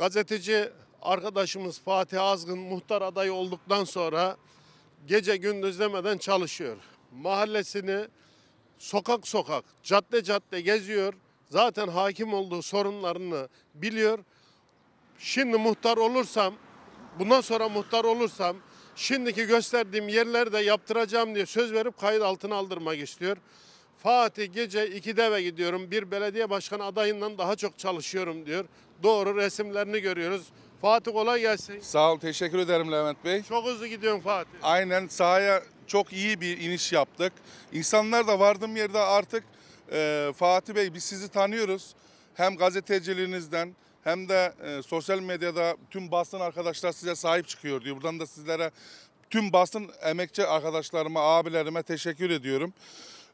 Gazeteci arkadaşımız Fatih Azgın muhtar adayı olduktan sonra gece gündüz demeden çalışıyor. Mahallesini sokak sokak, cadde cadde geziyor. Zaten hakim olduğu sorunlarını biliyor. Şimdi muhtar olursam, bundan sonra muhtar olursam şimdiki gösterdiğim yerlerde yaptıracağım diye söz verip kayıt altına aldırmak istiyor. Fatih gece 2'de eve gidiyorum. Bir belediye başkanı adayından daha çok çalışıyorum diyor. Doğru resimlerini görüyoruz. Fatih kolay gelsin. Sağ ol teşekkür ederim Levent Bey. Çok hızlı gidiyorum Fatih. Aynen sahaya çok iyi bir iniş yaptık. İnsanlar da vardığım yerde artık e, Fatih Bey biz sizi tanıyoruz. Hem gazeteciliğinizden hem de e, sosyal medyada tüm basın arkadaşlar size sahip çıkıyor diyor. Buradan da sizlere tüm basın emekçi arkadaşlarıma, abilerime teşekkür ediyorum.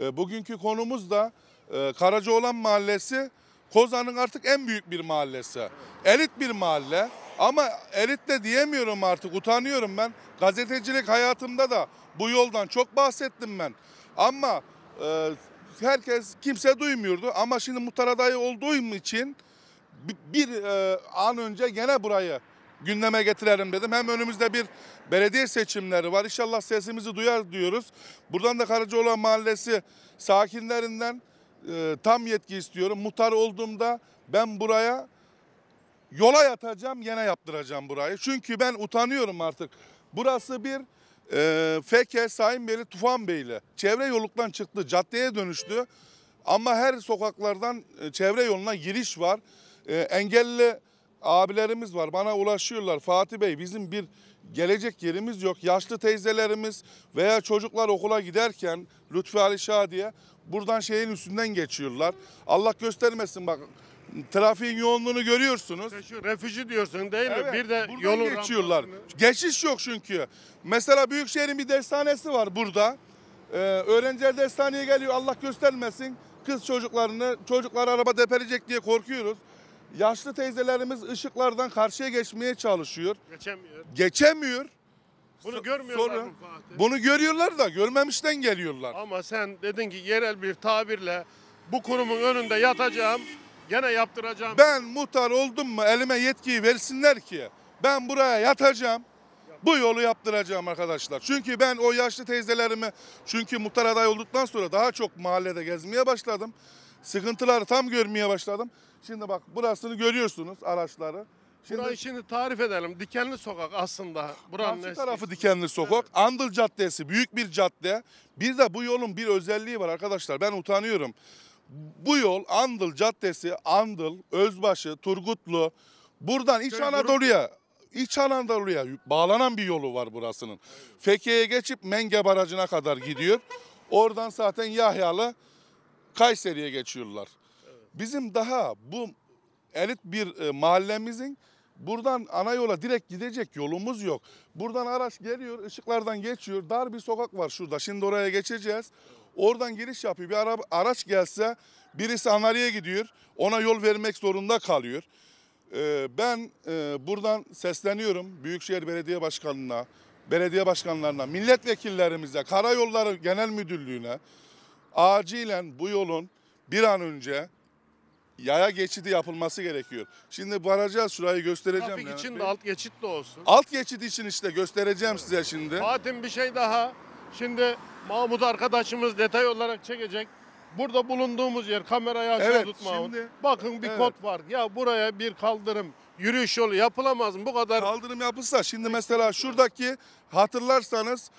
Ee, bugünkü konumuz da e, Karacaoğlan Mahallesi Kozan'ın artık en büyük bir mahallesi. Elit bir mahalle ama elit de diyemiyorum artık utanıyorum ben. Gazetecilik hayatımda da bu yoldan çok bahsettim ben. Ama e, herkes kimse duymuyordu ama şimdi muhtar adayı olduğum için bir, e, an önce gene burayı gündeme getirelim dedim. Hem önümüzde bir belediye seçimleri var. İnşallah sesimizi duyar diyoruz. Buradan da Karacaoğlan Mahallesi sakinlerinden e, tam yetki istiyorum. Muhtar olduğumda ben buraya yola yatacağım, yine yaptıracağım burayı. Çünkü ben utanıyorum artık. Burası bir e, Feke, tufan Tufanbeyli. Çevre yoluktan çıktı, caddeye dönüştü. Ama her sokaklardan e, çevre yoluna giriş var. E, engelli abilerimiz var. Bana ulaşıyorlar. Fatih Bey bizim bir gelecek yerimiz yok. Yaşlı teyzelerimiz veya çocuklar okula giderken lütfü Ali diye buradan şeyin üstünden geçiyorlar. Allah göstermesin bak trafiğin yoğunluğunu görüyorsunuz. Şu refüji diyorsun değil evet, mi? Bir de yolun geçiyorlar. Rampasını... Geçiş yok çünkü. Mesela Büyükşehir'in bir destanesi var burada. Ee, öğrenciler destaneye geliyor Allah göstermesin. Kız çocuklarını, çocuklar araba deperecek diye korkuyoruz. Yaşlı teyzelerimiz ışıklardan karşıya geçmeye çalışıyor. Geçemiyor. Geçemiyor. Bunu görmüyorlar mı Fatih? Bunu görüyorlar da görmemişten geliyorlar. Ama sen dedin ki yerel bir tabirle bu kurumun önünde yatacağım, gene yaptıracağım. Ben muhtar oldum mu elime yetkiyi versinler ki ben buraya yatacağım. Bu yolu yaptıracağım arkadaşlar. Çünkü ben o yaşlı teyzelerimi, çünkü muhtar aday olduktan sonra daha çok mahallede gezmeye başladım. Sıkıntıları tam görmeye başladım. Şimdi bak burasını görüyorsunuz araçları. Şimdi, Burayı şimdi tarif edelim. Dikenli sokak aslında. Buranın karşı tarafı Dikenli sokak. Evet. Andıl Caddesi büyük bir cadde. Bir de bu yolun bir özelliği var arkadaşlar. Ben utanıyorum. Bu yol Andıl Caddesi, Andıl, Özbaşı, Turgutlu. Buradan İç Anadolu'ya İç Anadolu'ya bağlanan bir yolu var burasının. Feke'ye geçip Menge Barajı'na kadar gidiyor. Oradan zaten Yahyalı Kayseri'ye geçiyorlar. Bizim daha bu elit bir e, mahallemizin buradan ana yola direkt gidecek yolumuz yok. Buradan araç geliyor, ışıklardan geçiyor. Dar bir sokak var şurada. Şimdi oraya geçeceğiz. Oradan giriş yapıyor. Bir ara, araç gelse birisi anariye gidiyor. Ona yol vermek zorunda kalıyor. Ee, ben e, buradan sesleniyorum Büyükşehir Belediye Başkanı'na, belediye başkanlarına, milletvekillerimize, karayolları genel müdürlüğüne, acilen bu yolun bir an önce yaya geçidi yapılması gerekiyor. Şimdi varacağı şurayı göstereceğim. Trafik Mehmet için de alt geçit de olsun. Alt geçit için işte göstereceğim size şimdi. Fatih bir şey daha. Şimdi Mahmut arkadaşımız detay olarak çekecek. Burada bulunduğumuz yer kamerayı açıyor evet, tut Mahmut. Şimdi, Bakın bir evet. kod var. Ya buraya bir kaldırım yürüyüş yolu yapılamaz mı? Bu kadar. Kaldırım yapılsa şimdi mesela şuradaki hatırlarsanız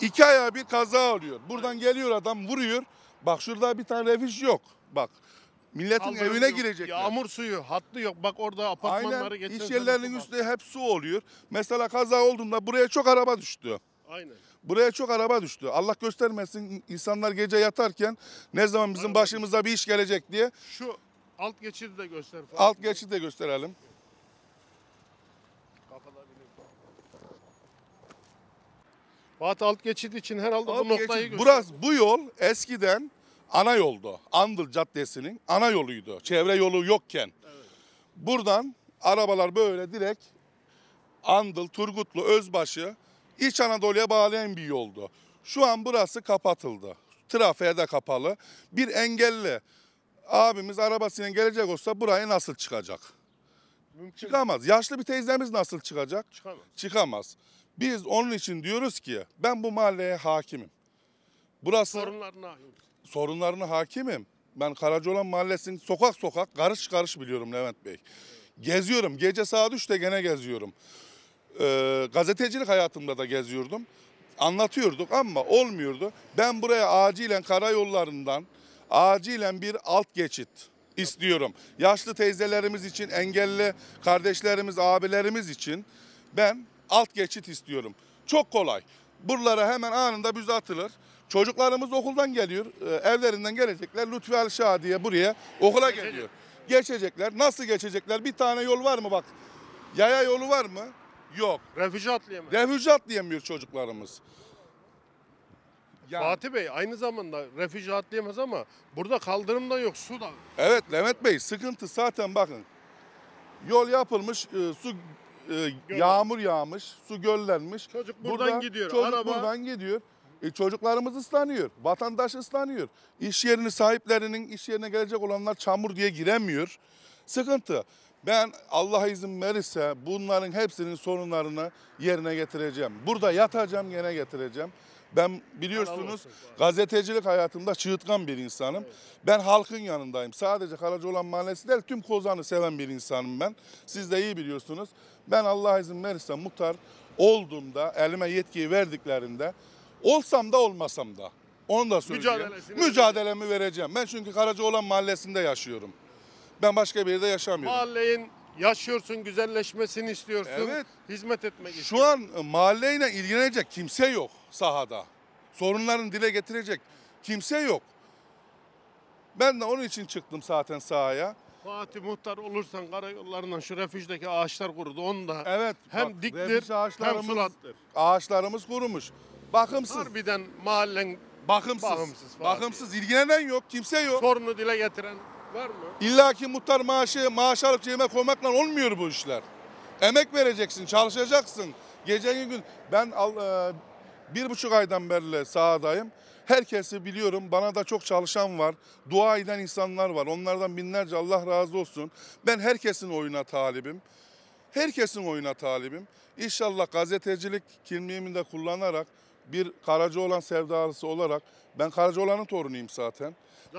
İki ayağı bir kaza alıyor. Buradan geliyor adam vuruyor. Bak şurada bir tane refiş yok. Bak milletin Kaldırım evine yok. girecek. Yağmur suyu hattı yok. Bak orada apartmanları Aynen, geçen iş yerlerinin üstü hep su oluyor. Mesela kaza olduğunda buraya çok araba düştü. Aynen. Buraya çok araba düştü. Allah göstermesin insanlar gece yatarken ne zaman bizim araba. başımıza bir iş gelecek diye. Şu alt geçidi de göster. Falan. Alt geçidi de gösterelim. Fuat alt geçit için herhalde alt bu noktayı geçit, Burası, bu yol eskiden ana yoldu. Andıl Caddesi'nin ana yoluydu. Çevre yolu yokken. Evet. Buradan arabalar böyle direkt Andıl, Turgutlu, Özbaşı İç Anadolu'ya bağlayan bir yoldu. Şu an burası kapatıldı. Trafiğe de kapalı. Bir engelli abimiz arabasıyla gelecek olsa burayı nasıl çıkacak? Mümkün. Çıkamaz. Yaşlı bir teyzemiz nasıl çıkacak? Çıkamaz. Çıkamaz. Biz onun için diyoruz ki ben bu mahalleye hakimim. Burası sorunlarına sorunlarına hakimim. Ben Karacaoğlan Mahallesi'nin sokak sokak karış karış biliyorum Levent Bey. Geziyorum. Gece saat 3'te gene geziyorum. Ee, gazetecilik hayatımda da geziyordum. Anlatıyorduk ama olmuyordu. Ben buraya acilen karayollarından acilen bir alt geçit istiyorum. Yaşlı teyzelerimiz için, engelli kardeşlerimiz, abilerimiz için ben alt geçit istiyorum. Çok kolay. Buralara hemen anında bize atılır. Çocuklarımız okuldan geliyor. Ee, evlerinden gelecekler. Lütfi El Şadiye buraya okula geliyor. Geçecekler. Nasıl geçecekler? Bir tane yol var mı bak? Yaya yolu var mı? Yok. Refüji atlayamıyor. Refüji atlayamıyor çocuklarımız. Yani. Fatih Bey aynı zamanda refüji atlayamaz ama burada kaldırım da yok, su da. Evet Levent Bey sıkıntı zaten bakın. Yol yapılmış, e, su e, yağmur yağmış, su göllenmiş. Çocuk buradan gidiyor, Çocuk araba- buradan gidiyor. E, çocuklarımız ıslanıyor, vatandaş ıslanıyor. İş yerini sahiplerinin iş yerine gelecek olanlar çamur diye giremiyor. Sıkıntı. Ben Allah izin verirse bunların hepsinin sorunlarını yerine getireceğim. Burada yatacağım, gene getireceğim. Ben biliyorsunuz gazetecilik hayatımda çığıtkan bir insanım. Ben halkın yanındayım. Sadece Karacaoğlan Mahallesi değil tüm Kozan'ı seven bir insanım ben. Siz de iyi biliyorsunuz. Ben Allah izin verirse muhtar olduğumda, elime yetkiyi verdiklerinde olsam da olmasam da onu da söyleyeyim. Mücadelemi vereceğim. Ben çünkü Karacaoğlan Mahallesi'nde yaşıyorum. Ben başka bir yerde yaşamıyorum. Mahallenin yaşıyorsun, güzelleşmesini istiyorsun. Evet. Hizmet etmek Şu an e, mahalleyle ilgilenecek kimse yok sahada. Sorunlarını dile getirecek kimse yok. Ben de onun için çıktım zaten sahaya. Fatih Muhtar olursan karayollarından şu refüjdeki ağaçlar kurudu. Onu da Evet. hem bak, diktir hem sulattır. Ağaçlarımız kurumuş. Bakımsız. Harbiden mahallen Bakımsız. Bakımsız. Bakımsız. ilgilenen yok. Kimse yok. Sorunu dile getiren Var mı? İlla ki muhtar maaşı, maaş alıp cebime koymakla olmuyor bu işler. Emek vereceksin, çalışacaksın. Gece gün ben e, bir buçuk aydan beri sahadayım. Herkesi biliyorum. Bana da çok çalışan var. Dua eden insanlar var. Onlardan binlerce Allah razı olsun. Ben herkesin oyuna talibim. Herkesin oyuna talibim. İnşallah gazetecilik kimliğimi de kullanarak bir Karacaoğlan sevdalısı olarak ben Karacaoğlan'ın torunuyum zaten.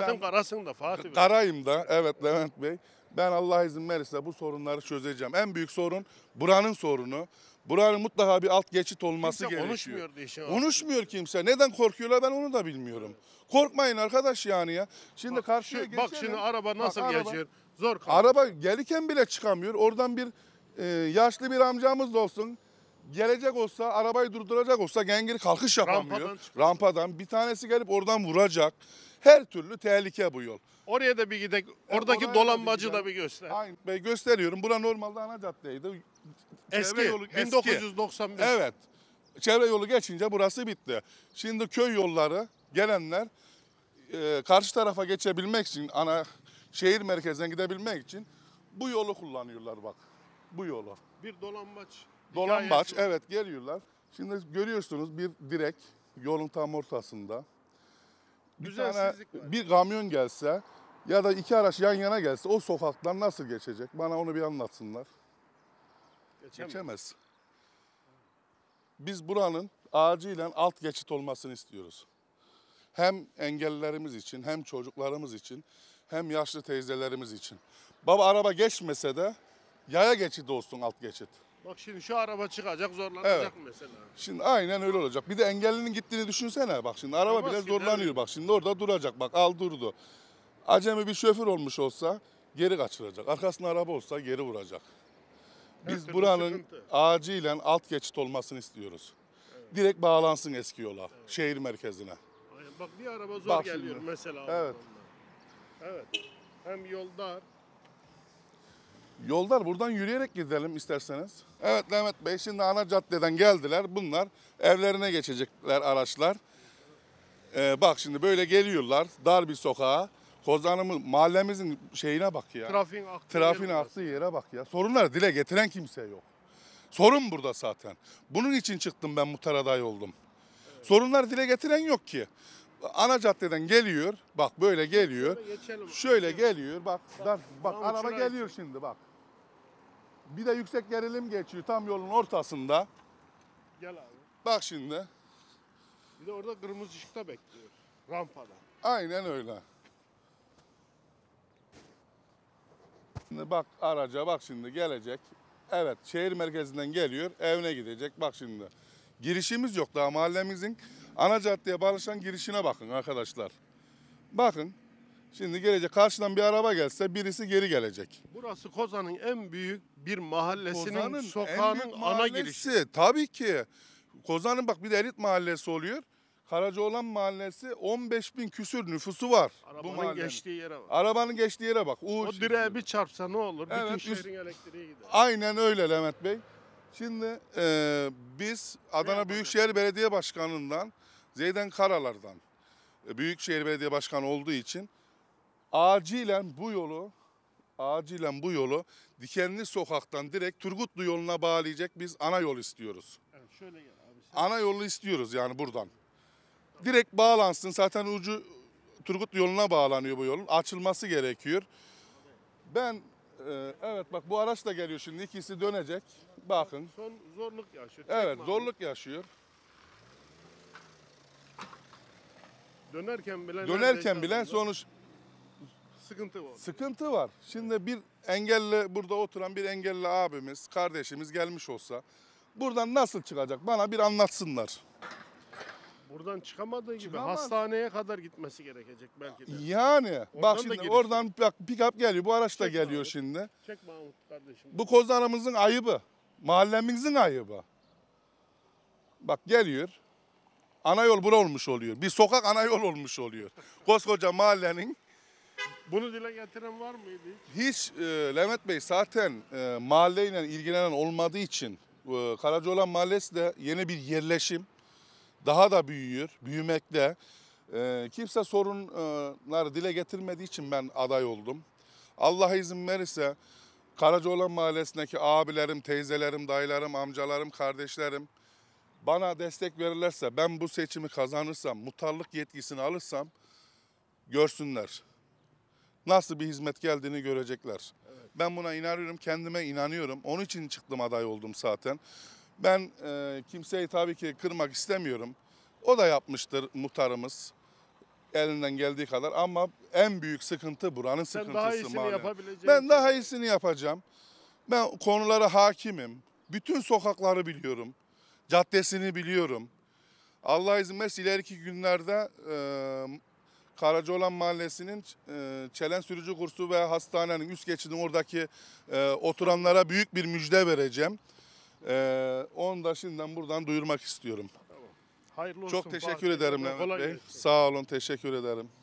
Zaten ben, karasın da Fatih Bey. Karayım da evet Levent Bey. Ben Allah izin verirse bu sorunları çözeceğim. En büyük sorun buranın sorunu. Buranın mutlaka bir alt geçit olması kimse gerekiyor. konuşmuyor diye şey Konuşmuyor kimse. Neden korkuyorlar ben onu da bilmiyorum. Korkmayın arkadaş yani ya. Şimdi bak, karşıya şu, Bak şimdi araba nasıl bak, geçiyor? Araba, Zor kalıyor. Araba gelirken bile çıkamıyor. Oradan bir e, yaşlı bir amcamız da olsun gelecek olsa, arabayı durduracak olsa gengir kalkış yapamıyor. Rampadan, Rampadan. Bir tanesi gelip oradan vuracak. Her türlü tehlike bu yol. Oraya da bir gidek. Oradaki oraya dolanmacı da bir göster. Aynen. Ben gösteriyorum. Bura normalde ana caddeydi. Eski. Çevre yolu- eski. 1995. Evet. Çevre yolu geçince burası bitti. Şimdi köy yolları gelenler e, karşı tarafa geçebilmek için ana şehir merkezden gidebilmek için bu yolu kullanıyorlar bak. Bu yolu. Bir dolanmaç. Dolanbaç evet geliyorlar. Şimdi görüyorsunuz bir direk yolun tam ortasında bir tane var. bir kamyon gelse ya da iki araç yan yana gelse o sokaklar nasıl geçecek? Bana onu bir anlatsınlar. Geçemez. Geçemez. Biz buranın acilen alt geçit olmasını istiyoruz. Hem engellerimiz için, hem çocuklarımız için, hem yaşlı teyzelerimiz için. Baba araba geçmese de yaya geçidi olsun alt geçit. Bak şimdi şu araba çıkacak zorlanacak Evet. mesela. Şimdi aynen öyle olacak. Bir de engellinin gittiğini düşünsene. Bak şimdi araba Olmaz bile ki, zorlanıyor. Bak şimdi orada duracak. Bak al durdu. Acemi bir şoför olmuş olsa geri kaçıracak. Arkasında araba olsa geri vuracak. Biz türlü buranın sıkıntı. acilen alt geçit olmasını istiyoruz. Direkt bağlansın eski yola, şehir merkezine. Aynen. Bak bir araba zor Bak şimdi. geliyor mesela. Evet. Evet. Hem yol dar Yollar buradan yürüyerek gidelim isterseniz. Evet Levent Bey şimdi ana caddeden geldiler. Bunlar evlerine geçecekler araçlar. Ee, bak şimdi böyle geliyorlar dar bir sokağa. Kozanımız mahallemizin şeyine bak ya. Trafiğin aktığı, Trafiğin yere, aktığı yere bak ya. Sorunları dile getiren kimse yok. Sorun burada zaten. Bunun için çıktım ben muhtar aday oldum. Evet. Sorunlar dile getiren yok ki. Ana caddeden geliyor. Bak böyle geliyor. Şöyle, geliyor. Bak, bak, bak araba geliyor şimdi bak. Bir de yüksek gerilim geçiyor tam yolun ortasında. Gel abi. Bak şimdi. Bir de orada kırmızı ışıkta bekliyor. Rampada. Aynen öyle. Şimdi bak araca bak şimdi gelecek. Evet şehir merkezinden geliyor evine gidecek bak şimdi. Girişimiz yok daha mahallemizin ana caddeye bağlaşan girişine bakın arkadaşlar. Bakın Şimdi gelecek karşıdan bir araba gelse birisi geri gelecek. Burası Kozan'ın en büyük bir mahallesinin Kozan'ın sokağının en büyük ana girişi. Tabii ki. Kozan'ın bak bir de elit mahallesi oluyor. Karacaoğlan Mahallesi 15 bin küsür nüfusu var. Arabanın mahallenin. geçtiği yere bak. Arabanın geçtiği yere bak. Uğur o direğe bir çarpsa ne olur? Evet, Bütün üst... elektriği gider. Aynen öyle Levent Bey. Şimdi e, biz Adana Büyükşehir Belediye Başkanı'ndan, Zeyden Karalar'dan, e, Büyükşehir Belediye Başkanı olduğu için acilen bu yolu acilen bu yolu Dikenli Sokak'tan direkt Turgutlu yoluna bağlayacak biz ana yol istiyoruz. Evet, şöyle gel abi. Sen... Ana yolu istiyoruz yani buradan. Tamam. Direkt bağlansın zaten ucu Turgutlu yoluna bağlanıyor bu yolun. Açılması gerekiyor. Ben e, evet bak bu araç da geliyor şimdi ikisi dönecek. Bakın. Son zorluk yaşıyor. Evet zorluk abi. yaşıyor. Dönerken bile Dönerken bile sonuç sıkıntı var. Sıkıntı var. Şimdi bir engelli burada oturan bir engelli abimiz, kardeşimiz gelmiş olsa buradan nasıl çıkacak? Bana bir anlatsınlar. Buradan çıkamadığı gibi Çıkamaz. hastaneye kadar gitmesi gerekecek belki de. Yani oradan bak şimdi oradan bak pick-up geliyor. Bu araç da Çek geliyor Mahmut. şimdi. Çek Mahmut kardeşim. Bu kozlarımızın ayıbı. Mahallemizin ayıbı. Bak geliyor. Ana yol bura olmuş oluyor. Bir sokak ana yol olmuş oluyor. Koskoca mahallenin bunu dile getiren var mıydı hiç? Hiç e, Levent Bey zaten e, mahalleyle ilgilenen olmadığı için e, Karacaoğlan Mahallesi de yeni bir yerleşim. Daha da büyüyor, büyümekte. E, kimse sorunları dile getirmediği için ben aday oldum. Allah izin verirse Karacaoğlan Mahallesi'ndeki abilerim, teyzelerim, dayılarım, amcalarım, kardeşlerim bana destek verirlerse, ben bu seçimi kazanırsam, muhtarlık yetkisini alırsam görsünler nasıl bir hizmet geldiğini görecekler. Evet. Ben buna inanıyorum, kendime inanıyorum. Onun için çıktım aday oldum zaten. Ben e, kimseyi tabii ki kırmak istemiyorum. O da yapmıştır muhtarımız elinden geldiği kadar ama en büyük sıkıntı buranın Sen sıkıntısı. Daha iyisini yapabileceğim. Ben daha iyisini yapacağım. Ben konulara hakimim. Bütün sokakları biliyorum. Caddesini biliyorum. Allah izin verirse ileriki günlerde e, Karacaoğlan Mahallesi'nin e, çelen sürücü kursu ve hastanenin üst geçidin oradaki e, oturanlara büyük bir müjde vereceğim. E, onu da şimdiden buradan duyurmak istiyorum. Hayırlı olsun. Çok teşekkür Fatih. ederim Levent Bey. Gelsin. Sağ olun, teşekkür ederim.